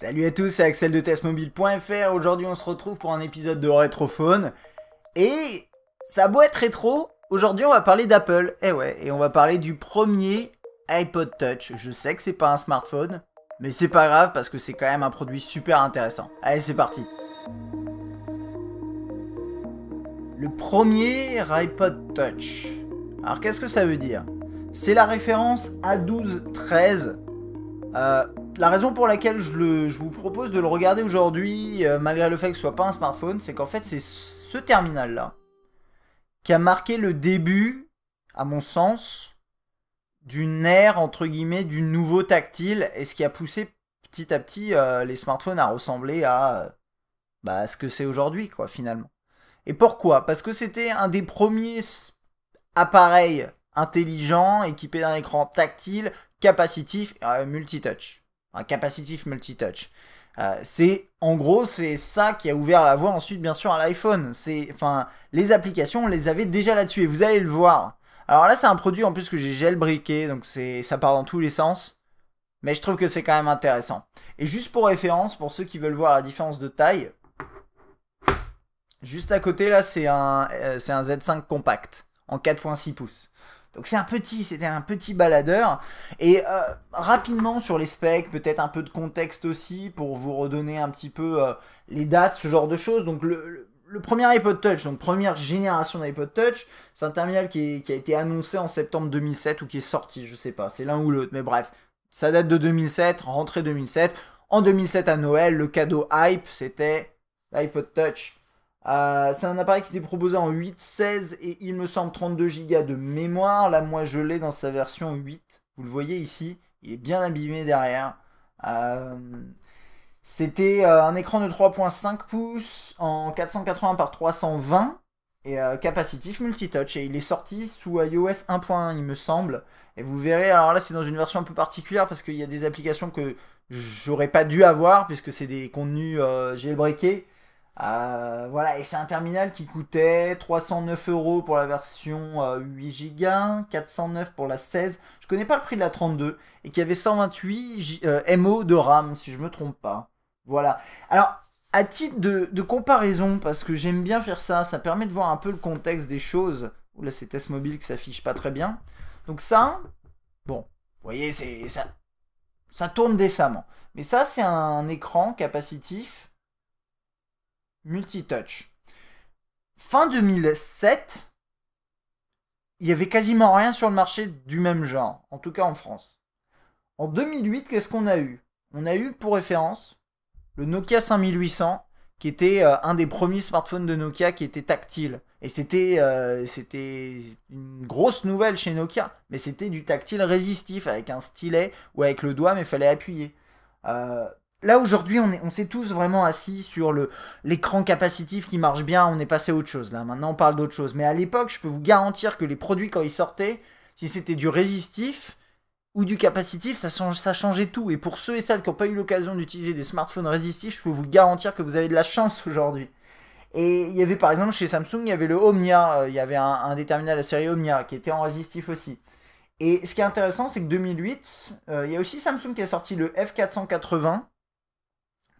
Salut à tous, c'est Axel de testmobile.fr. Aujourd'hui, on se retrouve pour un épisode de Rétrophone. Et ça a beau être rétro, aujourd'hui, on va parler d'Apple. Et eh ouais, et on va parler du premier iPod Touch. Je sais que c'est pas un smartphone, mais c'est pas grave parce que c'est quand même un produit super intéressant. Allez, c'est parti. Le premier iPod Touch. Alors, qu'est-ce que ça veut dire C'est la référence A12-13. Euh, la raison pour laquelle je, vous propose de le regarder aujourd'hui, euh, malgré le fait que ce soit pas un smartphone, c'est qu'en fait c'est ce terminal-là qui a marqué le début, à mon sens, d'une ère, entre guillemets, du nouveau tactile, et ce qui a poussé petit à petit euh, les smartphones à ressembler euh, bah, à, ce que c'est aujourd'hui, quoi, finalement. Et pourquoi Parce que c'était un des premiers appareils intelligents, équipés d'un écran tactile, capacitif, multi multitouch un capacitif multitouch. touch c'est en gros c'est ça qui a ouvert la voie ensuite bien sûr à l'iPhone. C'est enfin les applications, on les avait déjà là-dessus et vous allez le voir. Alors là c'est un produit en plus que j'ai gel briqué, donc c'est ça part dans tous les sens. Mais je trouve que c'est quand même intéressant. Et juste pour référence, pour ceux qui veulent voir la différence de taille, juste à côté là c'est un, euh, un Z5 compact en 4.6 pouces. Donc c'est un petit, c'était un petit baladeur. Et euh, rapidement sur les specs, peut-être un peu de contexte aussi pour vous redonner un petit peu euh, les dates, ce genre de choses. Donc le, premier iPod Touch, donc première génération d'iPod Touch, c'est un terminal qui, qui, a été annoncé en septembre 2007 ou qui est sorti, je sais pas, c'est l'un ou l'autre, mais bref, ça date de 2007, rentrée 2007. En 2007 à Noël, le cadeau hype, c'était l'iPod Touch. Euh, c'est un appareil qui était proposé en 8, 16 et il me semble 32 Go de mémoire. Là, moi, je l'ai dans sa version 8. Vous le voyez ici, il est bien abîmé derrière. Euh, c'était euh, un écran de 3.5 pouces en 480 par 320 et capacitif multitouch et il est sorti sous iOS 1.1 il me semble et vous verrez alors là c'est dans une version un peu particulière parce qu'il y a des applications que j'aurais pas dû avoir puisque c'est des contenus GL jailbreakés euh, voilà, et c'est un terminal qui coûtait 309 euros pour la version 8 Go, 409 pour la 16, je connais pas le prix de la 32, et qui avait 128 euh, MO de RAM, si je me trompe pas. Voilà. Alors, à titre de, comparaison, parce que j'aime bien faire ça, ça permet de voir un peu le contexte des choses. Oula, c'est test mobile qui s'affiche pas très bien. Donc ça, bon, vous voyez, c'est ça, ça tourne décemment. Mais ça, c'est un écran capacitif multitouch. Fin 2007, il y avait quasiment rien sur le marché du même genre, en tout cas en France. En 2008, qu'est-ce qu'on a eu On a eu pour référence le Nokia 5800, qui était euh, un des premiers smartphones de Nokia qui était tactile. Et c'était euh, c'était une grosse nouvelle chez Nokia, mais c'était du tactile résistif avec un stylet ou avec le doigt, mais il fallait appuyer. Euh, Là aujourd'hui, on, on s'est tous vraiment assis sur le, l'écran capacitif qui marche bien, on est passé à autre chose là. Maintenant, on parle d'autre chose. Mais à l'époque, je peux vous garantir que les produits, quand ils sortaient, si c'était du résistif ou du capacitif, ça, change, ça changeait tout. Et pour ceux et celles qui n'ont pas eu l'occasion d'utiliser des smartphones résistifs, je peux vous garantir que vous avez de la chance aujourd'hui. Et il y avait par exemple chez Samsung, il y avait le Omnia, euh, il y avait un, un à la série Omnia qui était en résistif aussi. Et ce qui est intéressant, c'est que 2008, euh, il y a aussi Samsung qui a sorti le F480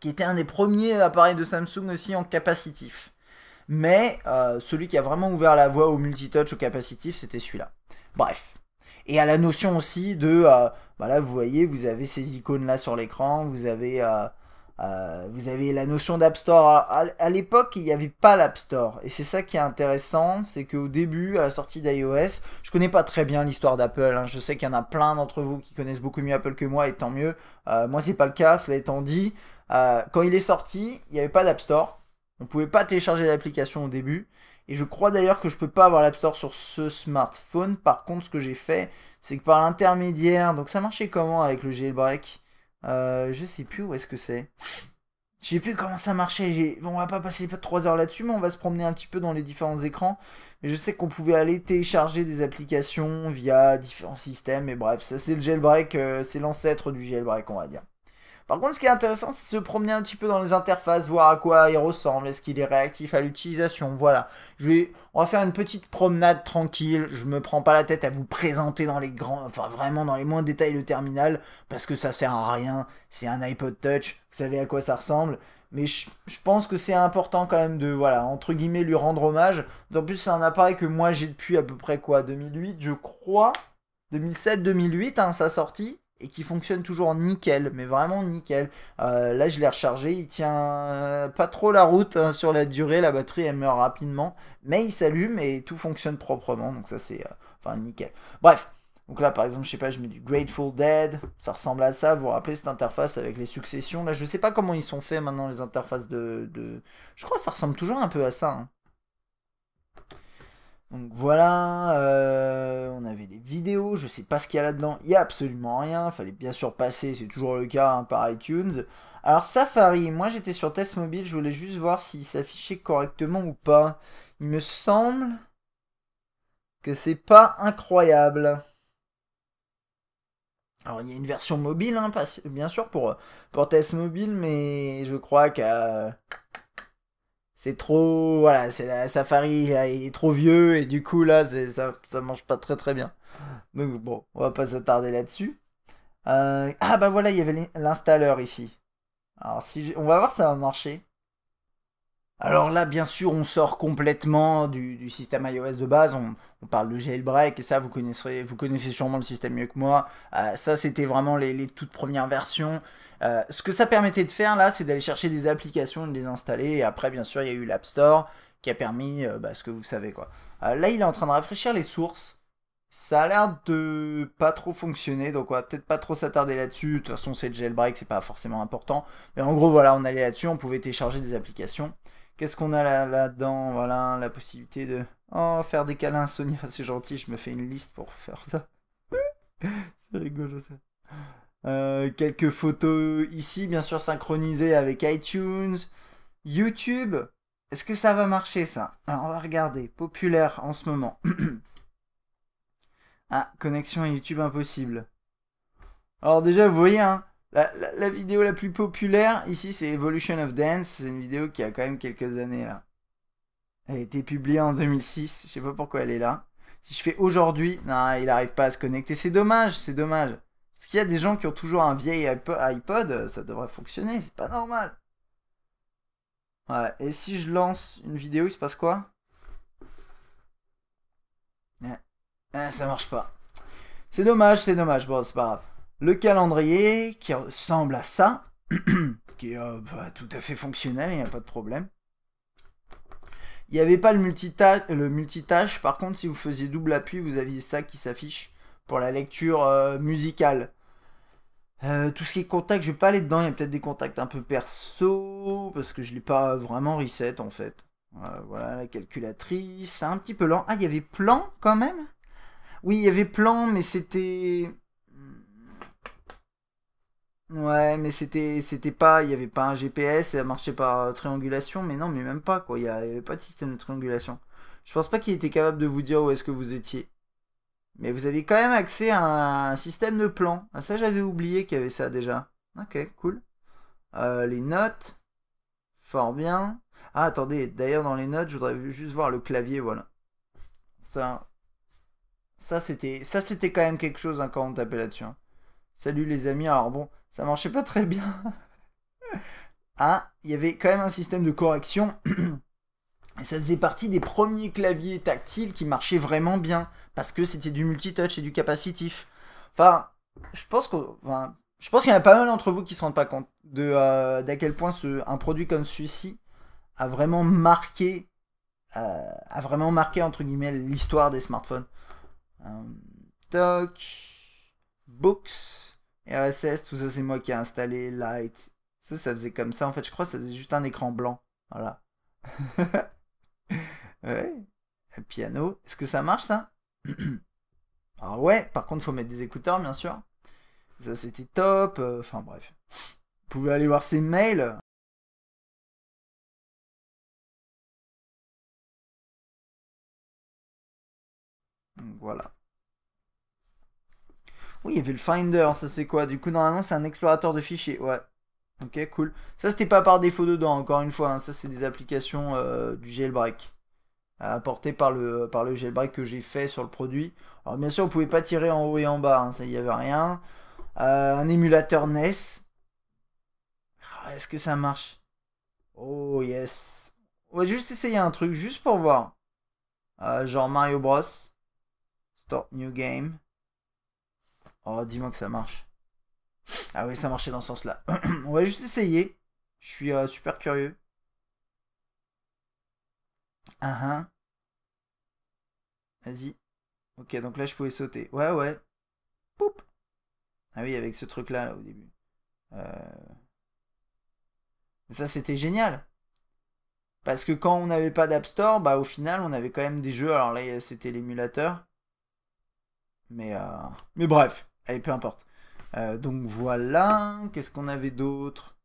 qui était un des premiers appareils de Samsung aussi en capacitif. Mais euh, celui qui a vraiment ouvert la voie au multitouch, au capacitif, c'était celui-là. Bref. Et à la notion aussi de, euh, bah là vous voyez, vous avez ces icônes-là sur l'écran, vous avez... Euh, vous avez la notion d'App Store. À, l'époque, il n'y avait pas l'App Store. Et c'est ça qui est intéressant, c'est qu'au début, à la sortie d'iOS, je connais pas très bien l'histoire d'Apple. Hein. Je sais qu'il y en a plein d'entre vous qui connaissent beaucoup mieux Apple que moi, et tant mieux. Euh, moi, c'est pas le cas, cela étant dit. Euh, quand il est sorti, il n'y avait pas d'App Store. On ne pouvait pas télécharger l'application au début. Et je crois d'ailleurs que je ne peux pas avoir l'App Store sur ce smartphone. Par contre, ce que j'ai fait, c'est que par l'intermédiaire... Donc ça marchait comment avec le jailbreak euh, Je sais plus où est-ce que c'est. Je sais plus comment ça marchait. on on va pas passer pas 3 heures là-dessus, mais on va se promener un petit peu dans les différents écrans. Mais je sais qu'on pouvait aller télécharger des applications via différents systèmes. Et bref, ça c'est le jailbreak, euh, c'est l'ancêtre du jailbreak, on va dire. Par contre, ce qui est intéressant, c'est de se promener un petit peu dans les interfaces, voir à quoi il ressemble, est-ce qu'il est réactif à l'utilisation. Voilà. Je vais, on va faire une petite promenade tranquille. Je me prends pas la tête à vous présenter dans les grands, enfin vraiment dans les moindres détails le terminal, parce que ça sert à rien. C'est un iPod Touch. Vous savez à quoi ça ressemble. Mais je, pense que c'est important quand même de, voilà, entre guillemets, lui rendre hommage. En plus, c'est un appareil que moi j'ai depuis à peu près quoi, 2008, je crois. 2007-2008, hein, sa sortie et qui fonctionne toujours nickel, mais vraiment nickel. Euh, là, je l'ai rechargé, il tient euh, pas trop la route hein, sur la durée, la batterie elle meurt rapidement, mais il s'allume et tout fonctionne proprement, donc ça c'est euh, enfin nickel. Bref. Donc là, par exemple, je sais pas, je mets du Grateful Dead, ça ressemble à ça. Vous vous rappelez cette interface avec les successions Là, je sais pas comment ils sont faits maintenant les interfaces de, de... Je crois que ça ressemble toujours un peu à ça. Hein. Donc voilà, euh, on avait des vidéos, je sais pas ce qu'il y a là-dedans, il y a absolument rien, fallait bien sûr passer, c'est toujours le cas hein, par iTunes. Alors Safari, moi j'étais sur test mobile, je voulais juste voir s'il s'affichait correctement ou pas. Il me semble que c'est pas incroyable. Alors il y a une version mobile, hein, bien sûr pour, pour test mobile, mais je crois qu'à c'est trop voilà c'est la safari il est trop vieux et du coup là ça ça mange pas très très bien donc bon on va pas s'attarder là-dessus euh, ah bah voilà il y avait l'installeur ici alors si on va voir si ça va marcher alors là, bien sûr, on sort complètement du, système iOS de base. On, parle de jailbreak et ça, vous connaissez, vous connaissez sûrement le système mieux que moi. Euh, ça, c'était vraiment les, toutes premières versions. Euh, ce que ça permettait de faire là, c'est d'aller chercher des applications, de les installer. Et après, bien sûr, il y a eu l'App Store qui a permis euh, bah, ce que vous savez quoi. là, il est en train de rafraîchir les sources. Ça a l'air de pas trop fonctionner, donc on va peut-être pas trop s'attarder là-dessus. De toute façon, c'est le jailbreak, c'est pas forcément important. Mais en gros, voilà, on allait là-dessus, on pouvait télécharger des applications. Qu'est-ce qu'on a là-dedans Voilà, la possibilité de... Oh, faire des câlins à Sonia, c'est gentil, je me fais une liste pour faire ça. c'est rigolo ça. Euh, quelques photos ici, bien sûr synchronisées avec iTunes, YouTube. Est-ce que ça va marcher ça Alors on va regarder, populaire en ce moment. ah, connexion à YouTube impossible. Alors déjà, vous voyez, hein, la, vidéo la plus populaire ici, c'est Evolution of Dance. C'est une vidéo qui a quand même quelques années là. Elle a été publiée en 2006. Je sais pas pourquoi elle est là. Si je fais aujourd'hui, non, il n'arrive pas à se connecter. C'est dommage, c'est dommage. Parce qu'il y a des gens qui ont toujours un vieil iPod, ça devrait fonctionner. C'est pas normal. et si je lance une vidéo, il se passe quoi eh, eh, Ça marche pas. C'est dommage, c'est dommage. Bon, c'est pas grave le calendrier qui ressemble à ça, qui est euh, bah, tout à fait fonctionnel, il n'y a pas de problème. Il n'y avait pas le, le, multitâche, par contre si vous faisiez double appui, vous aviez ça qui s'affiche pour la lecture euh, musicale. Euh, tout ce qui est contact, je vais pas aller dedans, il y a peut-être des contacts un peu perso, parce que je l'ai pas vraiment reset en fait. voilà la calculatrice, c'est un petit peu lent. Ah, il y avait plan quand même Oui, il y avait plan, mais c'était... Ouais, mais c'était c'était pas, il y avait pas un GPS, ça marchait par triangulation, mais non, mais même pas quoi, il y avait pas de système de triangulation. Je pense pas qu'il était capable de vous dire où est-ce que vous étiez. Mais vous avez quand même accès à un système de plan. Ah ça j'avais oublié qu'il y avait ça déjà. Ok, cool. Euh, les notes, fort bien. Ah attendez, d'ailleurs dans les notes, je voudrais juste voir le clavier, voilà. Ça, ça c'était, ça c'était quand même quelque chose hein, quand on tapait là-dessus. Hein. Salut les amis. Alors bon, ça marchait pas très bien. ah, il y avait quand même un système de correction. Et ça faisait partie des premiers claviers tactiles qui marchaient vraiment bien. Parce que c'était du multitouch et du capacitif. Enfin, je pense que... je pense qu'il y en a pas mal d'entre vous qui se rendent pas compte de euh, d'à quel point un produit comme celui-ci a vraiment marqué euh, a vraiment marqué entre guillemets l'histoire des smartphones. Euh, toc, books. RSS, tout ça, c'est moi qui ai installé Light. Ça, ça faisait comme ça. En fait, je crois que ça faisait juste un écran blanc. Voilà. ouais. piano. Est-ce que ça marche, ça Ah ouais, par contre, faut mettre des écouteurs, bien sûr. Ça, c'était top. Euh, enfin, bref. Vous pouvez aller voir ses mails. voilà. Oui, il y avait le Finder, hein, ça c'est quoi Du coup, normalement, c'est un explorateur de fichiers, ouais. Ok, cool. Ça, c'était pas par défaut dedans, encore une fois. Hein. Ça, c'est des applications euh, du jailbreak euh, apportées par le, par le jailbreak que j'ai fait sur le produit. Alors, bien sûr, vous pouvez pas tirer en haut et en bas, hein, ça, il y avait rien. Euh, un émulateur NES. Ah, est-ce que ça marche Oh, yes. On va juste essayer un truc, juste pour voir. genre Mario Bros. Start New Game. Oh, dis-moi que ça marche. Ah oui, ça marchait dans ce sens-là. On va juste essayer. Je suis euh, super curieux. Ah hein. Vas-y. Ok, donc là, je pouvais sauter. Ouais, ouais. Poup. Ah oui, avec ce truc-là, là, au début. Euh... Ça, c'était génial. Parce que quand on n'avait pas d'App Store, bah, au final, on avait quand même des jeux. Alors là, c'était l'émulateur. Mais, euh, Mais bref et peu importe. Euh, donc voilà, qu'est-ce qu'on avait d'autre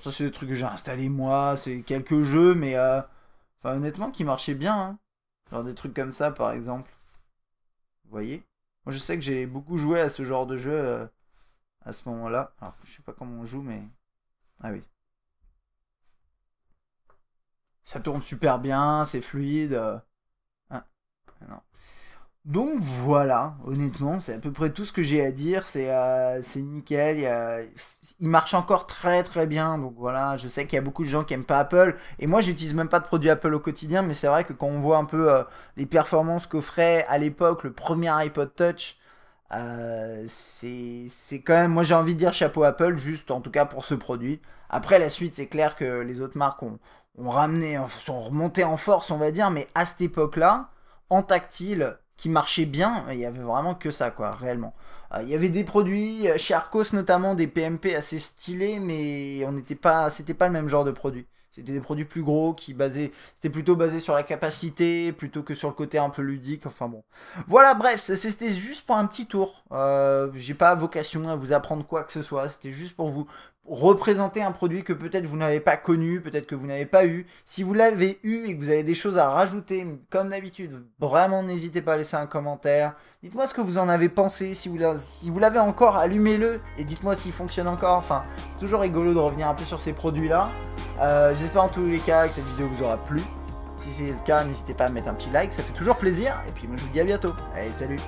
Ça c'est des trucs que j'ai installés moi, c'est quelques jeux, mais euh, enfin, honnêtement qui marchaient bien. Hein. Genre des trucs comme ça par exemple. Vous voyez Moi je sais que j'ai beaucoup joué à ce genre de jeu euh, à ce moment-là. Alors je sais pas comment on joue mais... Ah oui. Ça tourne super bien, c'est fluide. Hein. Ah, non. Donc voilà, honnêtement, c'est à peu près tout ce que j'ai à dire. C'est euh, nickel. Il, marche encore très très bien. Donc voilà, je sais qu'il y a beaucoup de gens qui n'aiment pas Apple. Et moi, j'utilise même pas de produits Apple au quotidien. Mais c'est vrai que quand on voit un peu euh, les performances qu'offrait à l'époque le premier iPod Touch, euh, c'est quand même. Moi, j'ai envie de dire chapeau Apple, juste en tout cas pour ce produit. Après, la suite, c'est clair que les autres marques ont, ont ramené, sont remontées en force, on va dire. Mais à cette époque-là, en tactile qui marchait bien, il y avait vraiment que ça, quoi, réellement. Euh, il y avait des produits, euh, chez Arcos notamment, des PMP assez stylés, mais on n'était pas, c'était pas le même genre de produit. C'était des produits plus gros qui basaient, c'était plutôt basé sur la capacité plutôt que sur le côté un peu ludique. Enfin bon, voilà. Bref, c'était juste pour un petit tour. Euh, j'ai pas vocation à vous apprendre quoi que ce soit. C'était juste pour vous représenter un produit que peut-être vous n'avez pas connu, peut-être que vous n'avez pas eu. Si vous l'avez eu et que vous avez des choses à rajouter, comme d'habitude, vraiment n'hésitez pas à laisser un commentaire. Dites-moi ce que vous en avez pensé. Si vous l'avez encore, allumez-le et dites-moi s'il fonctionne encore. Enfin, c'est toujours rigolo de revenir un peu sur ces produits-là. Euh, J'espère en tous les cas que cette vidéo vous aura plu. Si c'est le cas, n'hésitez pas à mettre un petit like, ça fait toujours plaisir. Et puis moi je vous dis à bientôt. Allez, salut